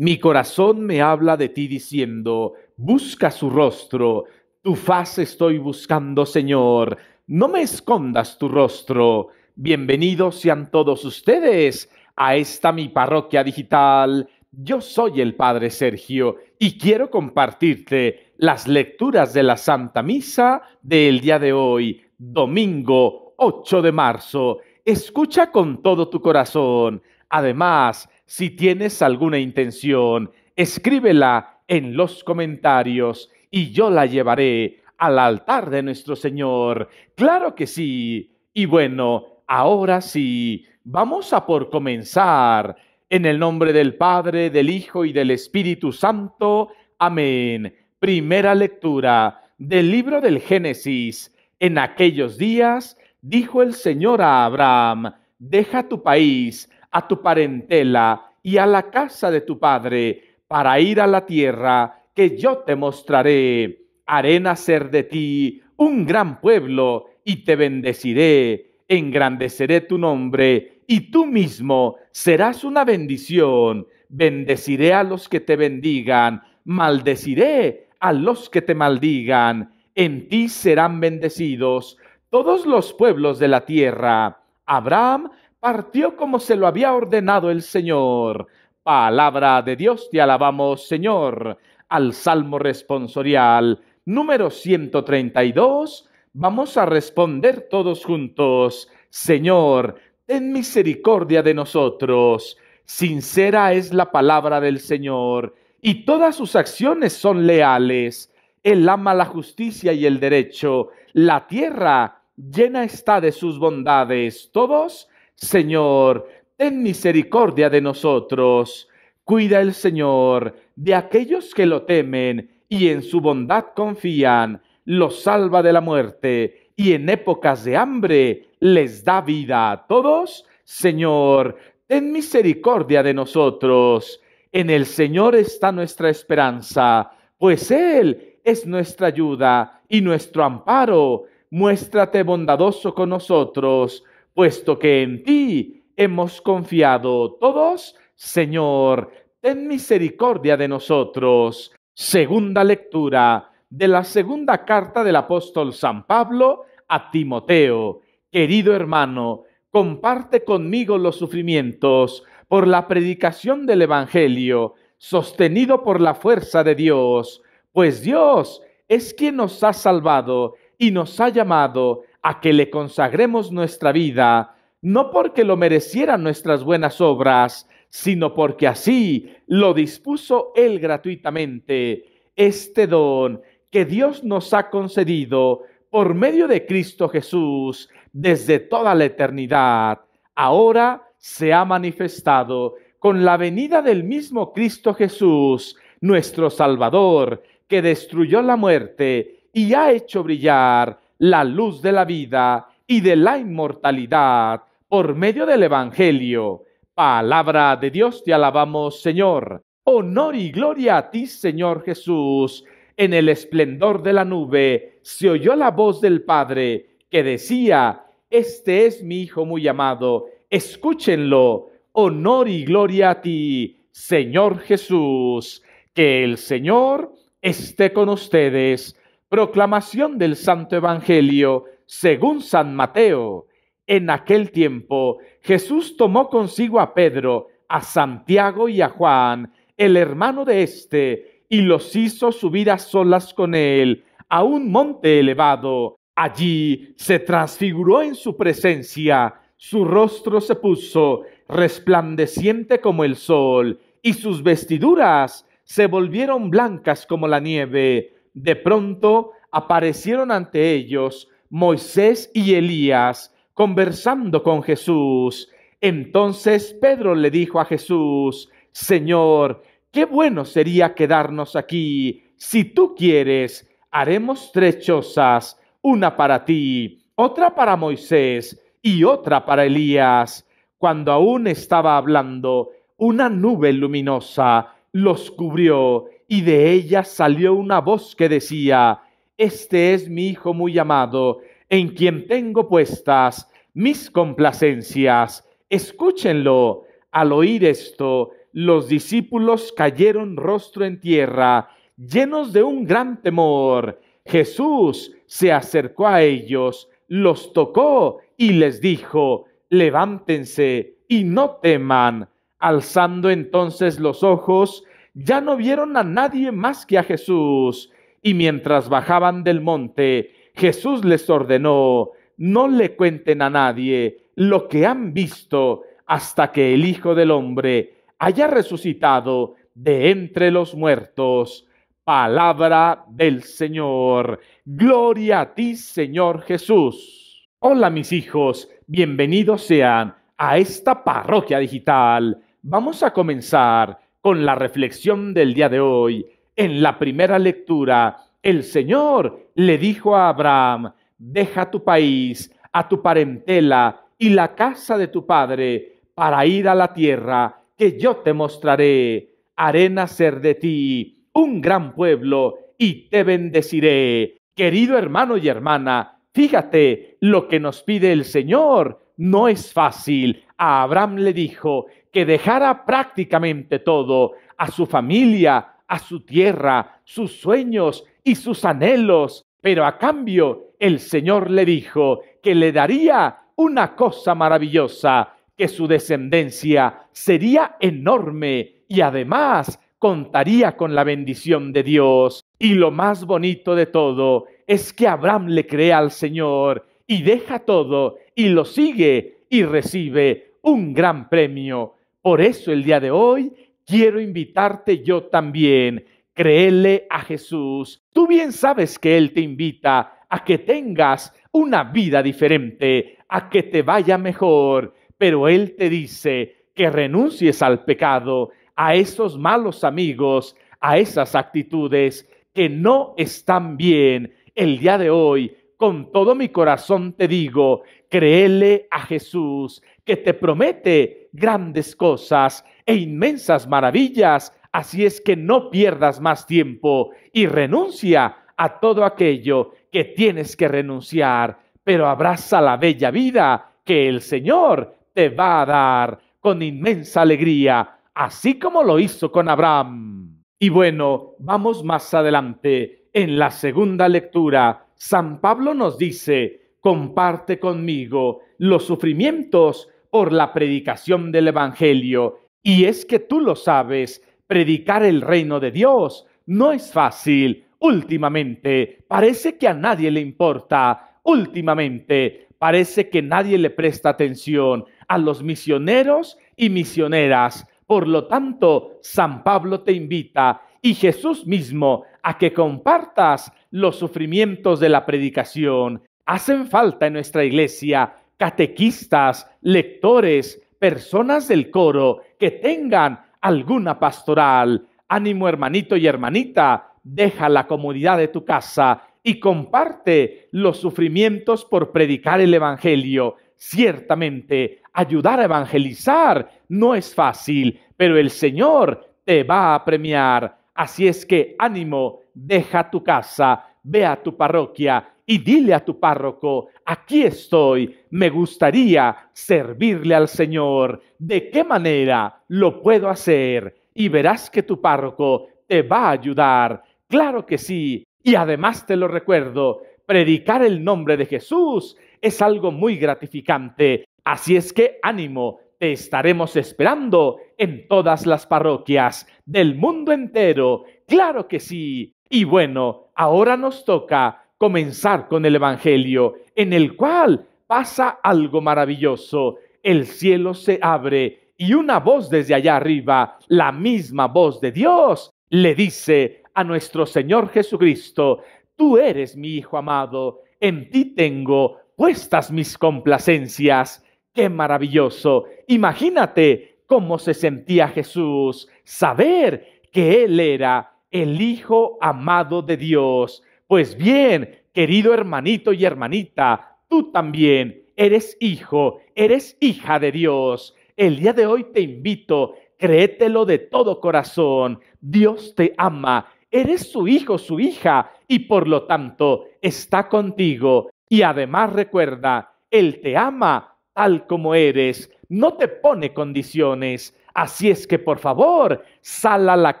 Mi corazón me habla de ti diciendo, busca su rostro, tu faz estoy buscando, Señor, no me escondas tu rostro. Bienvenidos sean todos ustedes a esta mi parroquia digital. Yo soy el Padre Sergio y quiero compartirte las lecturas de la Santa Misa del día de hoy, domingo 8 de marzo. Escucha con todo tu corazón Además, si tienes alguna intención, escríbela en los comentarios y yo la llevaré al altar de nuestro Señor. Claro que sí. Y bueno, ahora sí, vamos a por comenzar. En el nombre del Padre, del Hijo y del Espíritu Santo. Amén. Primera lectura del libro del Génesis. En aquellos días dijo el Señor a Abraham, deja tu país a tu parentela y a la casa de tu padre para ir a la tierra que yo te mostraré. Haré nacer de ti un gran pueblo y te bendeciré. Engrandeceré tu nombre y tú mismo serás una bendición. Bendeciré a los que te bendigan, maldeciré a los que te maldigan. En ti serán bendecidos todos los pueblos de la tierra. Abraham partió como se lo había ordenado el Señor. Palabra de Dios, te alabamos, Señor. Al Salmo responsorial número 132, vamos a responder todos juntos. Señor, ten misericordia de nosotros. Sincera es la palabra del Señor, y todas sus acciones son leales. Él ama la justicia y el derecho. La tierra llena está de sus bondades. Todos Señor, ten misericordia de nosotros. Cuida el Señor de aquellos que lo temen y en su bondad confían. Los salva de la muerte y en épocas de hambre les da vida a todos. Señor, ten misericordia de nosotros. En el Señor está nuestra esperanza, pues Él es nuestra ayuda y nuestro amparo. Muéstrate bondadoso con nosotros puesto que en ti hemos confiado todos, Señor, ten misericordia de nosotros. Segunda lectura de la segunda carta del apóstol San Pablo a Timoteo. Querido hermano, comparte conmigo los sufrimientos por la predicación del Evangelio, sostenido por la fuerza de Dios, pues Dios es quien nos ha salvado y nos ha llamado a que le consagremos nuestra vida, no porque lo merecieran nuestras buenas obras, sino porque así lo dispuso Él gratuitamente. Este don que Dios nos ha concedido por medio de Cristo Jesús desde toda la eternidad, ahora se ha manifestado con la venida del mismo Cristo Jesús, nuestro Salvador, que destruyó la muerte y ha hecho brillar la luz de la vida y de la inmortalidad por medio del Evangelio. Palabra de Dios, te alabamos, Señor. Honor y gloria a ti, Señor Jesús. En el esplendor de la nube se oyó la voz del Padre que decía, Este es mi Hijo muy amado, escúchenlo. Honor y gloria a ti, Señor Jesús. Que el Señor esté con ustedes Proclamación del Santo Evangelio según San Mateo. En aquel tiempo Jesús tomó consigo a Pedro, a Santiago y a Juan, el hermano de éste, y los hizo subir a solas con él a un monte elevado. Allí se transfiguró en su presencia, su rostro se puso resplandeciente como el sol, y sus vestiduras se volvieron blancas como la nieve. De pronto aparecieron ante ellos Moisés y Elías conversando con Jesús. Entonces Pedro le dijo a Jesús, Señor, qué bueno sería quedarnos aquí. Si tú quieres, haremos tres chozas, una para ti, otra para Moisés y otra para Elías. Cuando aún estaba hablando, una nube luminosa los cubrió, y de ella salió una voz que decía, Este es mi Hijo muy amado, en quien tengo puestas mis complacencias. Escúchenlo. Al oír esto, los discípulos cayeron rostro en tierra, llenos de un gran temor. Jesús se acercó a ellos, los tocó y les dijo, levántense y no teman. Alzando entonces los ojos, ya no vieron a nadie más que a Jesús. Y mientras bajaban del monte, Jesús les ordenó, no le cuenten a nadie lo que han visto hasta que el Hijo del Hombre haya resucitado de entre los muertos. Palabra del Señor. Gloria a ti, Señor Jesús. Hola mis hijos, bienvenidos sean a esta parroquia digital Vamos a comenzar con la reflexión del día de hoy. En la primera lectura, el Señor le dijo a Abraham, deja tu país, a tu parentela y la casa de tu padre para ir a la tierra que yo te mostraré. Haré nacer de ti un gran pueblo y te bendeciré. Querido hermano y hermana, fíjate, lo que nos pide el Señor no es fácil. A Abraham le dijo, que dejara prácticamente todo, a su familia, a su tierra, sus sueños y sus anhelos. Pero a cambio el Señor le dijo que le daría una cosa maravillosa, que su descendencia sería enorme y además contaría con la bendición de Dios. Y lo más bonito de todo es que Abraham le cree al Señor y deja todo y lo sigue y recibe un gran premio. Por eso el día de hoy quiero invitarte yo también. Créele a Jesús. Tú bien sabes que Él te invita a que tengas una vida diferente, a que te vaya mejor, pero Él te dice que renuncies al pecado, a esos malos amigos, a esas actitudes que no están bien. El día de hoy, con todo mi corazón te digo, créele a Jesús, que te promete grandes cosas e inmensas maravillas, así es que no pierdas más tiempo y renuncia a todo aquello que tienes que renunciar, pero abraza la bella vida que el Señor te va a dar con inmensa alegría, así como lo hizo con Abraham. Y bueno, vamos más adelante. En la segunda lectura, San Pablo nos dice, comparte conmigo los sufrimientos por la predicación del Evangelio. Y es que tú lo sabes, predicar el reino de Dios no es fácil. Últimamente parece que a nadie le importa. Últimamente parece que nadie le presta atención a los misioneros y misioneras. Por lo tanto, San Pablo te invita y Jesús mismo a que compartas los sufrimientos de la predicación. Hacen falta en nuestra iglesia catequistas, lectores, personas del coro que tengan alguna pastoral. Ánimo hermanito y hermanita, deja la comodidad de tu casa y comparte los sufrimientos por predicar el Evangelio. Ciertamente, ayudar a evangelizar no es fácil, pero el Señor te va a premiar. Así es que ánimo, deja tu casa, ve a tu parroquia y dile a tu párroco, aquí estoy, me gustaría servirle al Señor, ¿de qué manera lo puedo hacer? Y verás que tu párroco te va a ayudar, claro que sí, y además te lo recuerdo, predicar el nombre de Jesús es algo muy gratificante, así es que ánimo, te estaremos esperando en todas las parroquias del mundo entero, claro que sí. Y bueno, ahora nos toca comenzar con el Evangelio, en el cual pasa algo maravilloso. El cielo se abre y una voz desde allá arriba, la misma voz de Dios, le dice a nuestro Señor Jesucristo, tú eres mi Hijo amado, en ti tengo puestas mis complacencias. Qué maravilloso. Imagínate cómo se sentía Jesús saber que Él era el Hijo amado de Dios, pues bien, querido hermanito y hermanita, tú también eres hijo, eres hija de Dios. El día de hoy te invito, créetelo de todo corazón. Dios te ama, eres su hijo, su hija, y por lo tanto está contigo. Y además recuerda, Él te ama tal como eres, no te pone condiciones. Así es que por favor, sal a la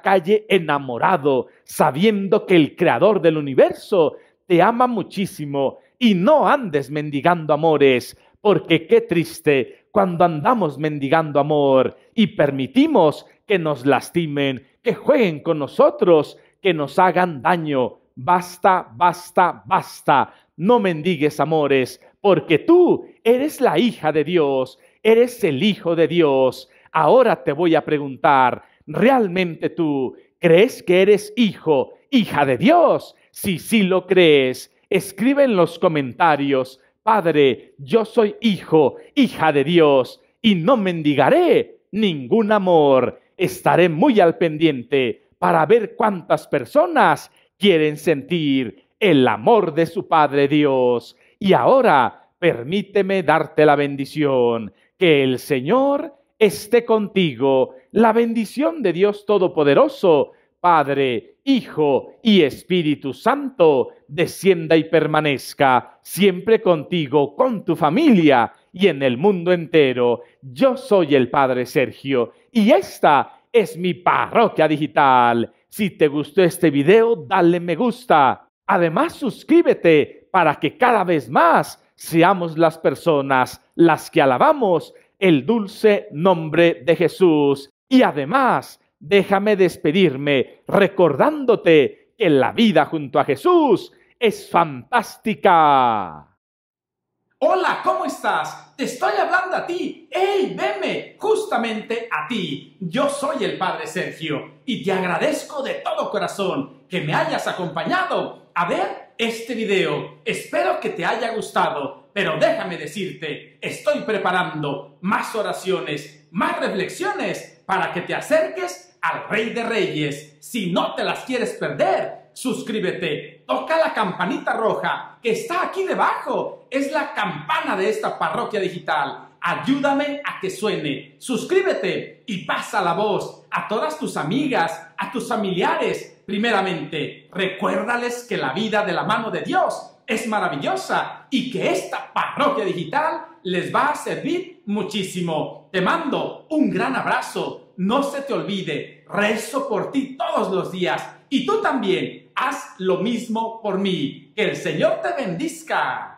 calle enamorado, sabiendo que el creador del universo te ama muchísimo y no andes mendigando amores, porque qué triste cuando andamos mendigando amor y permitimos que nos lastimen, que jueguen con nosotros, que nos hagan daño. Basta, basta, basta. No mendigues amores, porque tú eres la hija de Dios, eres el hijo de Dios ahora te voy a preguntar, ¿realmente tú crees que eres hijo, hija de Dios? Si sí lo crees, escribe en los comentarios, Padre, yo soy hijo, hija de Dios, y no mendigaré ningún amor. Estaré muy al pendiente para ver cuántas personas quieren sentir el amor de su Padre Dios. Y ahora permíteme darte la bendición. Que el Señor esté contigo. La bendición de Dios Todopoderoso, Padre, Hijo y Espíritu Santo, descienda y permanezca siempre contigo, con tu familia y en el mundo entero. Yo soy el Padre Sergio y esta es mi parroquia digital. Si te gustó este video, dale me gusta. Además, suscríbete para que cada vez más seamos las personas las que alabamos el dulce nombre de Jesús. Y además, déjame despedirme recordándote que la vida junto a Jesús es fantástica. Hola, ¿cómo estás? Te estoy hablando a ti. ¡Ey, veme! Justamente a ti. Yo soy el Padre Sergio y te agradezco de todo corazón que me hayas acompañado a ver este video. Espero que te haya gustado, pero déjame decirte, estoy preparando más oraciones, más reflexiones para que te acerques al Rey de Reyes. Si no te las quieres perder, suscríbete, toca la campanita roja que está aquí debajo. Es la campana de esta parroquia digital ayúdame a que suene. Suscríbete y pasa la voz a todas tus amigas, a tus familiares, Primeramente, recuérdales que la vida de la mano de Dios es maravillosa y que esta parroquia digital les va a servir muchísimo. Te mando un gran abrazo. No se te olvide, rezo por ti todos los días y tú también haz lo mismo por mí. Que el Señor te bendiga.